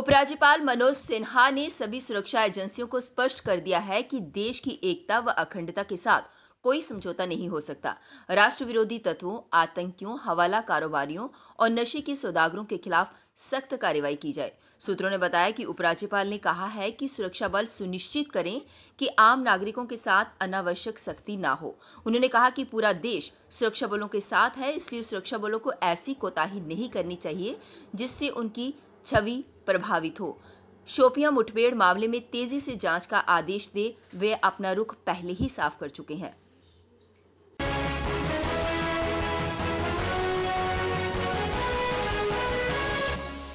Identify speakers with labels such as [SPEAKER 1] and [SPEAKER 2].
[SPEAKER 1] उपराज्यपाल मनोज सिन्हा ने सभी सुरक्षा एजेंसियों को स्पष्ट कर दिया है कि देश की एकता व अखंडता के साथ कोई समझौता नहीं हो सकता राष्ट्र विरोधी तत्वों आतंकियों हवाला कारोबारियों और नशे के सौदागरों के खिलाफ सख्त कार्रवाई की जाए सूत्रों ने बताया कि उपराज्यपाल ने कहा है कि सुरक्षा बल सुनिश्चित करें कि आम नागरिकों के साथ अनावश्यक सख्ती ना हो उन्होंने कहा कि पूरा देश सुरक्षा बलों के साथ है इसलिए सुरक्षा बलों को ऐसी कोताही नहीं करनी चाहिए जिससे उनकी छवि प्रभावित हो शोपिया मुठभेड़ मामले में तेजी से जांच का आदेश दे वे अपना रुख पहले ही साफ कर चुके हैं